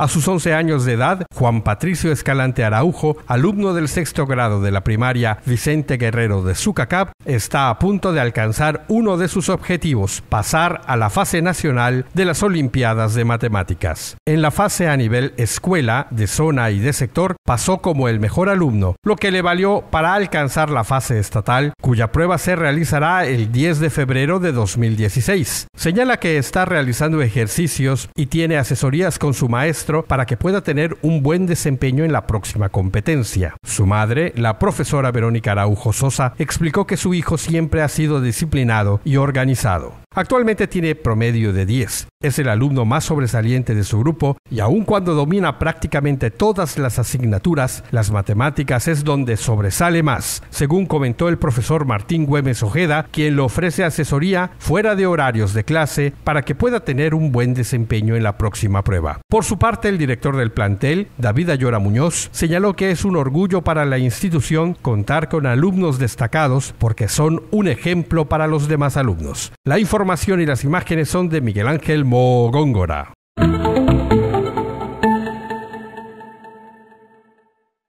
A sus 11 años de edad, Juan Patricio Escalante Araujo, alumno del sexto grado de la primaria Vicente Guerrero de Zucacap, está a punto de alcanzar uno de sus objetivos, pasar a la fase nacional de las Olimpiadas de Matemáticas. En la fase a nivel escuela, de zona y de sector, pasó como el mejor alumno, lo que le valió para alcanzar la fase estatal, cuya prueba se realizará el 10 de febrero de 2016. Señala que está realizando ejercicios y tiene asesorías con su maestro para que pueda tener un buen desempeño en la próxima competencia. Su madre, la profesora Verónica Araujo Sosa, explicó que su hijo siempre ha sido disciplinado y organizado. Actualmente tiene promedio de 10. Es el alumno más sobresaliente de su grupo y aun cuando domina prácticamente todas las asignaturas, las matemáticas es donde sobresale más, según comentó el profesor Martín Güemes Ojeda, quien le ofrece asesoría fuera de horarios de clase para que pueda tener un buen desempeño en la próxima prueba. Por su parte, el director del plantel, David Ayora Muñoz, señaló que es un orgullo para la institución contar con alumnos destacados porque son un ejemplo para los demás alumnos. La información y las imágenes son de Miguel Ángel Mogóngora.